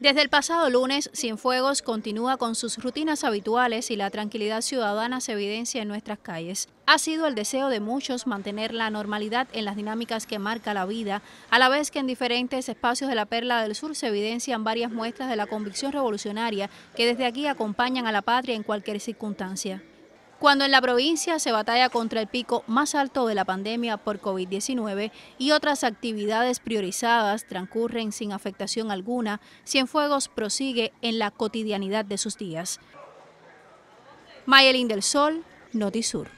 Desde el pasado lunes, Fuegos continúa con sus rutinas habituales y la tranquilidad ciudadana se evidencia en nuestras calles. Ha sido el deseo de muchos mantener la normalidad en las dinámicas que marca la vida, a la vez que en diferentes espacios de la Perla del Sur se evidencian varias muestras de la convicción revolucionaria que desde aquí acompañan a la patria en cualquier circunstancia. Cuando en la provincia se batalla contra el pico más alto de la pandemia por COVID-19 y otras actividades priorizadas transcurren sin afectación alguna, Cienfuegos prosigue en la cotidianidad de sus días. Mayelín del Sol, Notisur.